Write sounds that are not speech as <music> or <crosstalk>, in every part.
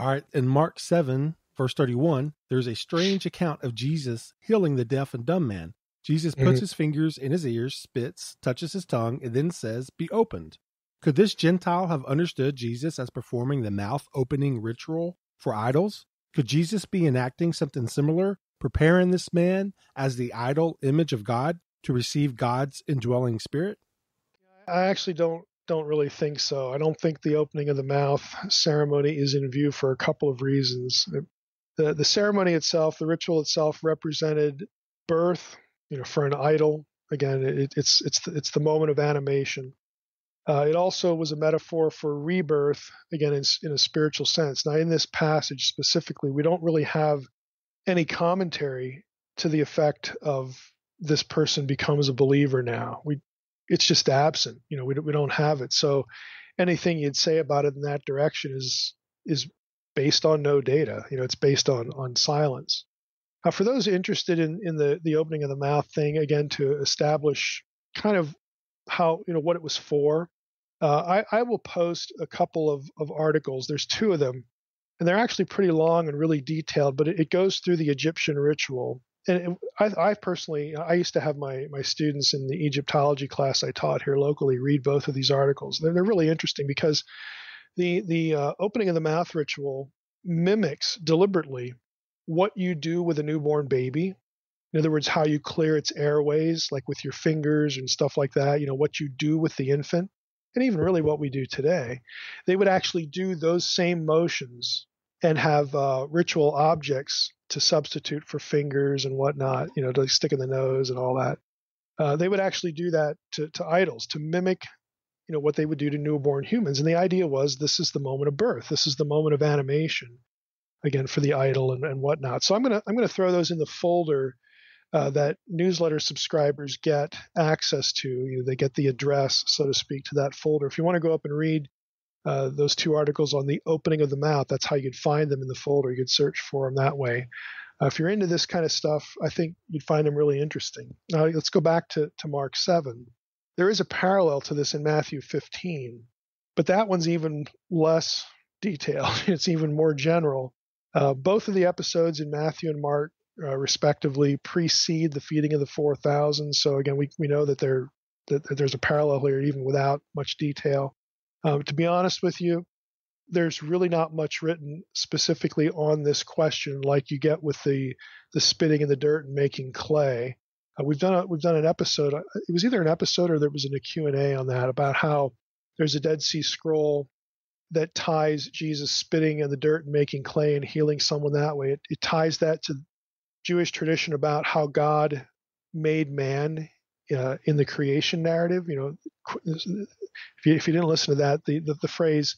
All right. In Mark 7, verse 31, there's a strange account of Jesus healing the deaf and dumb man. Jesus puts mm-hmm. his fingers in his ears, spits, touches his tongue, and then says, Be opened. Could this Gentile have understood Jesus as performing the mouth opening ritual for idols? Could Jesus be enacting something similar, preparing this man as the idol image of God to receive God's indwelling spirit? I actually don't don't really think so. I don't think the opening of the mouth ceremony is in view for a couple of reasons. The, the ceremony itself, the ritual itself, represented birth, you know, for an idol. Again, it, it's it's it's the moment of animation. Uh, it also was a metaphor for rebirth, again, in, in a spiritual sense. Now, in this passage specifically, we don't really have any commentary to the effect of this person becomes a believer now. We it's just absent. You know, we, we don't have it. So anything you'd say about it in that direction is is based on no data. You know, it's based on on silence. Now, for those interested in in the the opening of the mouth thing, again to establish kind of how you know what it was for, uh, I, I will post a couple of of articles. There's two of them, and they're actually pretty long and really detailed. But it, it goes through the Egyptian ritual, and I, I, personally, I used to have my my students in the Egyptology class I taught here locally read both of these articles. They're, they're really interesting because the the uh, opening of the math ritual mimics deliberately what you do with a newborn baby. In other words, how you clear its airways, like with your fingers and stuff like that. You know what you do with the infant, and even really what we do today. They would actually do those same motions and have uh, ritual objects to substitute for fingers and whatnot, you know, to like stick in the nose and all that. Uh, they would actually do that to, to idols to mimic, you know, what they would do to newborn humans. And the idea was this is the moment of birth, this is the moment of animation, again for the idol and, and whatnot. So I'm gonna I'm gonna throw those in the folder uh, that newsletter subscribers get access to. You know, they get the address, so to speak, to that folder. If you want to go up and read uh, those two articles on the opening of the mouth. That's how you'd find them in the folder. You could search for them that way. Uh, if you're into this kind of stuff, I think you'd find them really interesting. Now, let's go back to, to Mark 7. There is a parallel to this in Matthew 15, but that one's even less detailed. <laughs> It's even more general. Uh, both of the episodes in Matthew and Mark, uh, respectively, precede the feeding of the 4,000. So, again, we, we know that, there that, that there's a parallel here, even without much detail. Uh, to be honest with you, there's really not much written specifically on this question, like you get with the the spitting in the dirt and making clay. Uh, we've done a, we've done an episode. Uh, it was either an episode or there was an, Q and A on that about how there's a Dead Sea Scroll that ties Jesus spitting in the dirt and making clay and healing someone that way. It, it ties that to Jewish tradition about how God made man uh, in the creation narrative. You know, if you, if you didn't listen to that, the, the, the phrase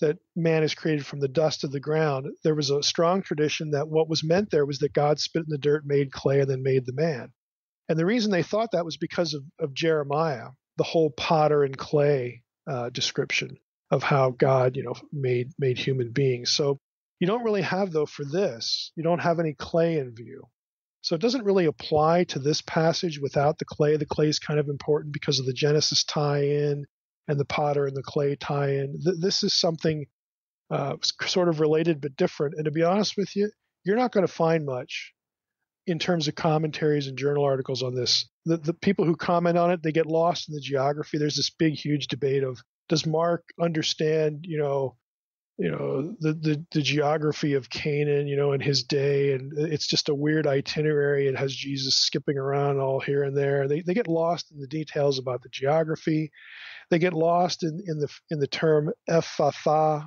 that man is created from the dust of the ground, there was a strong tradition that what was meant there was that God spit in the dirt, made clay, and then made the man. And the reason they thought that was because of, of Jeremiah, the whole potter and clay uh, description of how God, you know, made made human beings. So you don't really have though for this, you don't have any clay in view. So it doesn't really apply to this passage without the clay. The clay is kind of important because of the Genesis tie in and the potter and the clay tie in. Th- this is something uh, sort of related but different. And to be honest with you, you're not going to find much in terms of commentaries and journal articles on this. The, the people who comment on it, they get lost in the geography. There's this big, huge debate of does Mark understand, you know, you know the, the, the geography of Canaan, you know, in his day, and it's just a weird itinerary. It has Jesus skipping around all here and there. They they get lost in the details about the geography. They get lost in in the in the term ephatha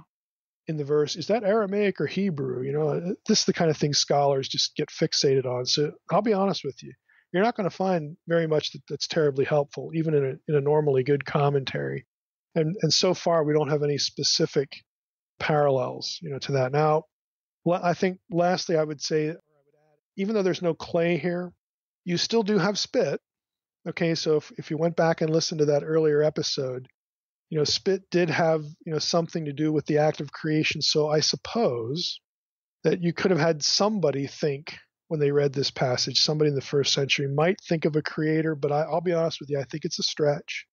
in the verse. Is that Aramaic or Hebrew? You know, this is the kind of thing scholars just get fixated on. So I'll be honest with you, you're not going to find very much that, that's terribly helpful, even in a in a normally good commentary. And and so far we don't have any specific parallels, you know, to that. Now, I think lastly, I would say, even though there's no clay here, you still do have spit. Okay, so if, if you went back and listened to that earlier episode, you know, spit did have, you know, something to do with the act of creation. So I suppose that you could have had somebody think when they read this passage, somebody in the first century might think of a creator, but I, I'll be honest with you, I think it's a stretch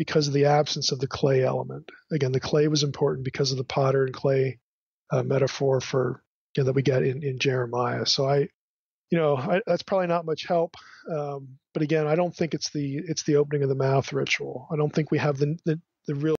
because of the absence of the clay element. Again, the clay was important because of the potter and clay uh, metaphor for you know, that we get in, in Jeremiah. So I, you know, I, that's probably not much help. Um, but again, I don't think it's the it's the opening of the mouth ritual. I don't think we have the the, the real